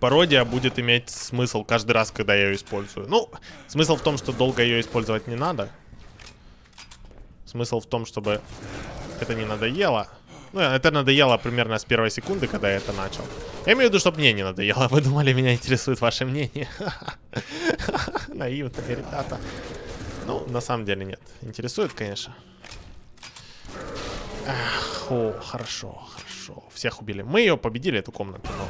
пародия будет иметь смысл каждый раз, когда я ее использую. Ну, смысл в том, что долго ее использовать не надо. Смысл в том, чтобы это не надоело. Ну, это надоело примерно с первой секунды, когда я это начал. Я имею в виду, чтобы мне не надоело. Вы думали, меня интересует ваше мнение? Наивные ребята. Ну, на самом деле нет. Интересует, конечно. Ах, о, хорошо, хорошо. Всех убили. Мы ее победили, эту комнату. Но...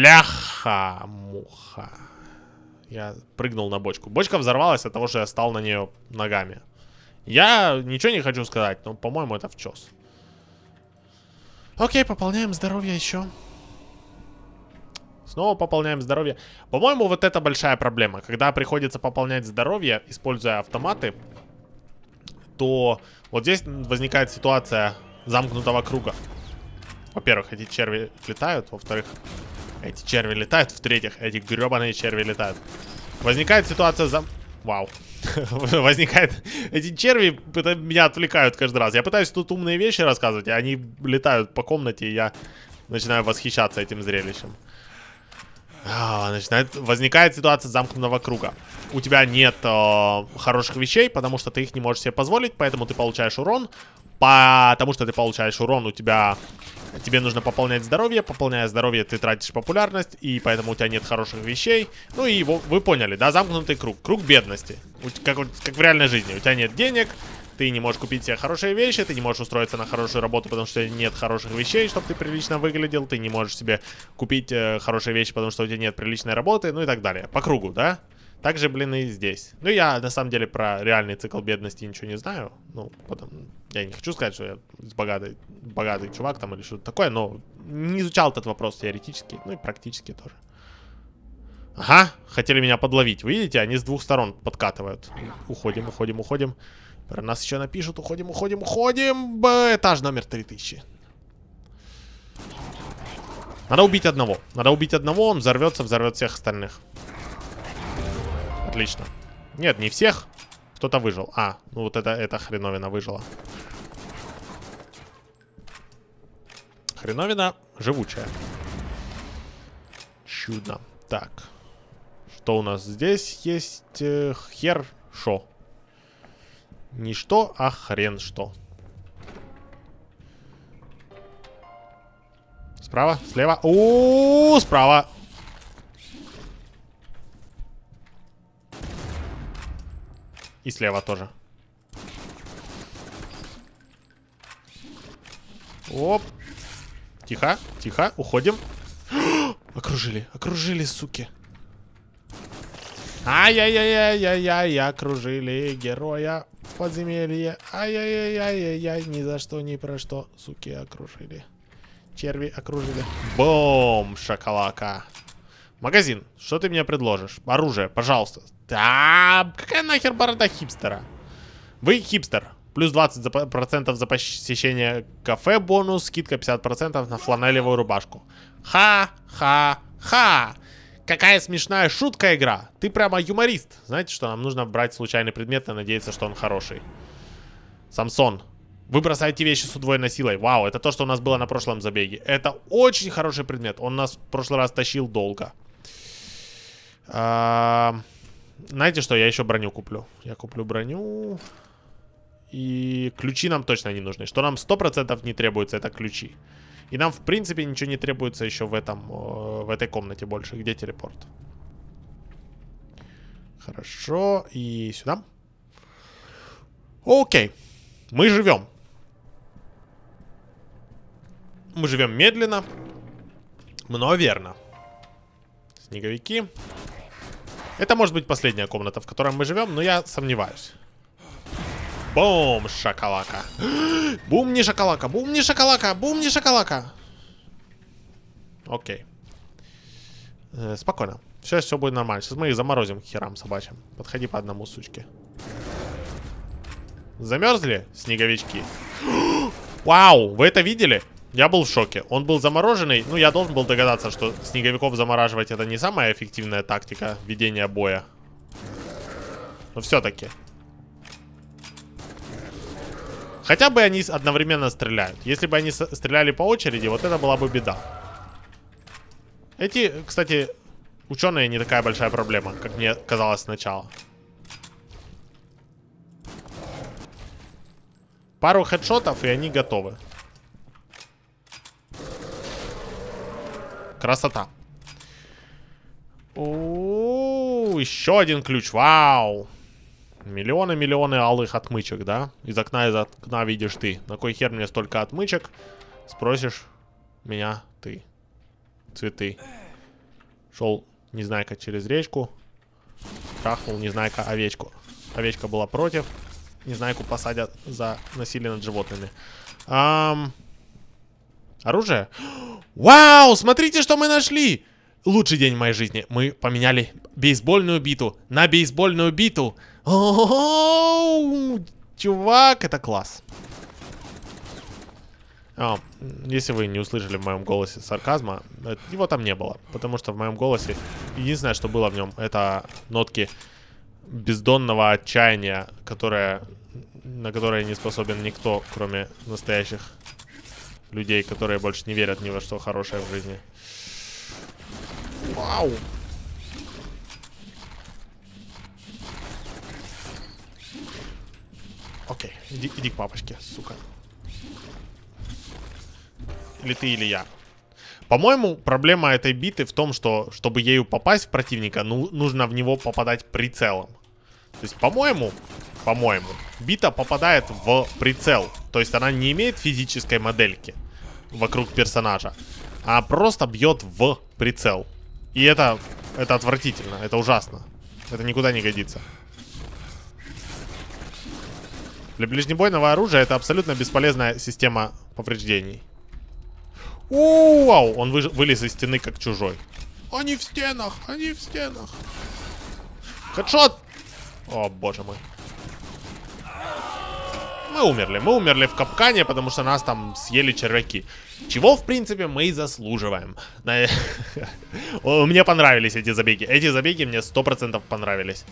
Ляха-муха. Я прыгнул на бочку. Бочка взорвалась от того, что я стал на нее ногами. Я ничего не хочу сказать, но, по-моему, это вчес. Окей, пополняем здоровье еще. Снова пополняем здоровье. По-моему, вот это большая проблема. Когда приходится пополнять здоровье, используя автоматы, то вот здесь возникает ситуация замкнутого круга. Во-первых, эти черви летают, во-вторых, эти черви летают, в-третьих, эти гребаные черви летают. Возникает ситуация за... Вау. Возникает... Эти черви меня отвлекают каждый раз. Я пытаюсь тут умные вещи рассказывать, а они летают по комнате, и я начинаю восхищаться этим зрелищем. А, начинает... Возникает ситуация замкнутого круга. У тебя нет э, хороших вещей, потому что ты их не можешь себе позволить, поэтому ты получаешь урон. Потому что ты получаешь урон, у тебя... Тебе нужно пополнять здоровье, пополняя здоровье, ты тратишь популярность, и поэтому у тебя нет хороших вещей. Ну и его, вы поняли, да, замкнутый круг, круг бедности, как, как в реальной жизни. У тебя нет денег, ты не можешь купить себе хорошие вещи, ты не можешь устроиться на хорошую работу, потому что нет хороших вещей, чтобы ты прилично выглядел, ты не можешь себе купить э, хорошие вещи, потому что у тебя нет приличной работы, ну и так далее. По кругу, да? Также, блин, и здесь. Ну, я на самом деле про реальный цикл бедности ничего не знаю. Ну, потом, я не хочу сказать, что я богатый, богатый чувак там или что-то такое, но не изучал этот вопрос теоретически, ну и практически тоже. Ага, хотели меня подловить. Вы видите, они с двух сторон подкатывают. Уходим, уходим, уходим. Про нас еще напишут. Уходим, уходим, уходим. Б Этаж номер 3000. Надо убить одного. Надо убить одного, он взорвется, взорвет всех остальных. Отлично. Нет, не всех. Кто-то выжил. А, ну вот это, это хреновина выжила. Хреновина живучая. Чудно. Так. Что у нас здесь есть? Э, хер шо. Ничто, что, а хрен что. Справа, слева. у справа. И слева тоже. Оп. Тихо, тихо, уходим. окружили, окружили, суки. Ай-яй-яй-яй-яй-яй, окружили героя подземелье. Ай-яй-яй-яй-яй, ни за что, ни про что, суки, окружили. Черви окружили. Бом, шоколака. Магазин, что ты мне предложишь? Оружие, пожалуйста. Да, какая нахер борода хипстера? Вы хипстер. Плюс 20% за посещение кафе бонус, скидка 50% на фланелевую рубашку. Ха-ха-ха! Какая смешная шутка игра! Ты прямо юморист! Знаете, что нам нужно брать случайный предмет и надеяться, что он хороший. Самсон, вы бросаете вещи с удвоенной силой. Вау, это то, что у нас было на прошлом забеге. Это очень хороший предмет. Он нас в прошлый раз тащил долго. Эм... Знаете что, я еще броню куплю. Я куплю броню. И ключи нам точно не нужны. Что нам 100% не требуется, это ключи. И нам, в принципе, ничего не требуется еще в этом, в этой комнате больше. Где телепорт? Хорошо. И сюда. Окей. Мы живем. Мы живем медленно, но верно. Снеговики. Снеговики. Это может быть последняя комната, в которой мы живем, но я сомневаюсь. Бум, шоколака. бум, не шоколака, бум, не шоколака, бум, не шоколака. Окей. Э, спокойно. Сейчас все будет нормально. Сейчас мы их заморозим херам собачьим. Подходи по одному, сучки. Замерзли, снеговички? Вау, вы это видели? Я был в шоке. Он был замороженный. Ну, я должен был догадаться, что снеговиков замораживать это не самая эффективная тактика ведения боя. Но все-таки. Хотя бы они одновременно стреляют. Если бы они стреляли по очереди, вот это была бы беда. Эти, кстати, ученые не такая большая проблема, как мне казалось сначала. Пару хедшотов, и они готовы. Красота. О, еще один ключ. Вау. Миллионы-миллионы алых отмычек, да? Из окна, из окна видишь ты. На кой хер мне столько отмычек? Спросишь меня ты. Цветы. Шел Незнайка через речку. Трахнул Незнайка овечку. Овечка была против. Незнайку посадят за насилие над животными. Ам... Um... Оружие? Вау, смотрите, что мы нашли! Лучший день в моей жизни. Мы поменяли бейсбольную биту на бейсбольную биту. О, чувак, это класс. А, если вы не услышали в моем голосе сарказма, э, его там не было. Потому что в моем голосе единственное, что было в нем, это нотки бездонного отчаяния, которое, на которое не способен никто, кроме настоящих людей, которые больше не верят ни во что хорошее в жизни. Вау! Окей, иди, иди к папочке, сука. Или ты, или я. По-моему, проблема этой биты в том, что, чтобы ею попасть в противника, ну, нужно в него попадать прицелом. То есть, по-моему, по-моему, бита попадает в прицел. То есть, она не имеет физической модельки вокруг персонажа, а просто бьет в прицел. И это, это отвратительно, это ужасно. Это никуда не годится. Для ближнебойного оружия это абсолютно бесполезная система повреждений. Вау! Он выж... вылез из стены как чужой. Они в стенах, они в стенах. Хедшот! О, боже мой мы умерли. Мы умерли в капкане, потому что нас там съели червяки. Чего, в принципе, мы и заслуживаем. Мне понравились эти забеги. Эти забеги мне 100% понравились.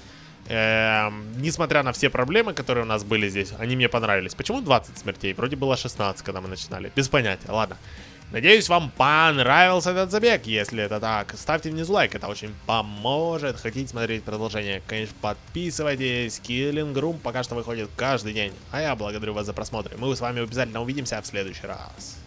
Эм, несмотря на все проблемы, которые у нас были здесь, они мне понравились. Почему 20 смертей? Вроде было 16, когда мы начинали. Без понятия, ладно. Надеюсь, вам понравился этот забег. Если это так, ставьте внизу лайк, это очень поможет. Хотите смотреть продолжение, конечно, подписывайтесь. Killing Room пока что выходит каждый день. А я благодарю вас за просмотр. Мы с вами обязательно увидимся в следующий раз.